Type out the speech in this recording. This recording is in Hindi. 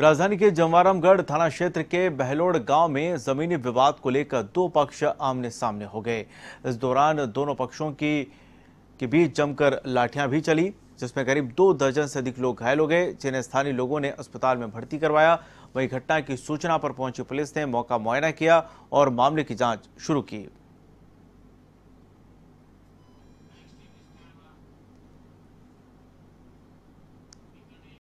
राजधानी के जमवारामगढ़ थाना क्षेत्र के बहलोड़ गांव में जमीनी विवाद को लेकर दो पक्ष आमने सामने हो गए इस दौरान दोनों पक्षों की के बीच जमकर लाठियां भी चली जिसमें करीब दो दर्जन से अधिक लोग घायल हो गए जिन्हें स्थानीय लोगों ने अस्पताल में भर्ती करवाया वहीं घटना की सूचना पर पहुंची पुलिस ने मौका मुआयना किया और मामले की जाँच शुरू की